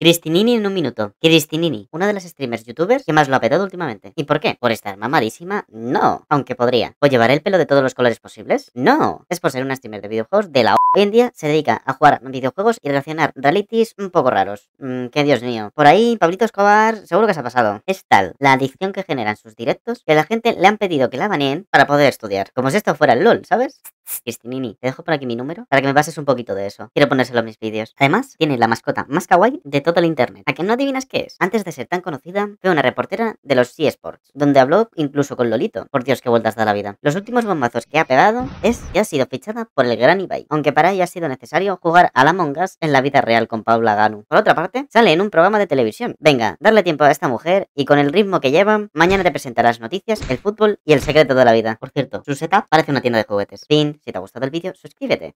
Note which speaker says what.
Speaker 1: Cristinini en un minuto. Cristinini, una de las streamers youtubers que más lo ha petado últimamente. ¿Y por qué? ¿Por estar mamadísima? No. Aunque podría. ¿O llevar el pelo de todos los colores posibles? No. Es por ser una streamer de videojuegos de la o. Hoy en día se dedica a jugar videojuegos y relacionar realities un poco raros. Mmm, que Dios mío. Por ahí, Pablito Escobar, seguro que se ha pasado. Es tal la adicción que generan sus directos que la gente le han pedido que la baneen para poder estudiar. Como si esto fuera el LOL, ¿sabes? Cristinini, te dejo por aquí mi número para que me pases un poquito de eso. Quiero ponérselo a mis vídeos. Además, tiene la mascota más kawaii de todo el internet. ¿A que no adivinas qué es? Antes de ser tan conocida, fue una reportera de los eSports, donde habló incluso con Lolito. Por Dios, qué vueltas da la vida. Los últimos bombazos que ha pegado es que ha sido fichada por el gran Ibai, aunque para ella ha sido necesario jugar a la Mongas en la vida real con Paula Ganu. Por otra parte, sale en un programa de televisión. Venga, darle tiempo a esta mujer y con el ritmo que llevan, mañana te las noticias, el fútbol y el secreto de la vida. Por cierto, su setup parece una tienda de juguetes. Fin, si te ha gustado el vídeo, suscríbete.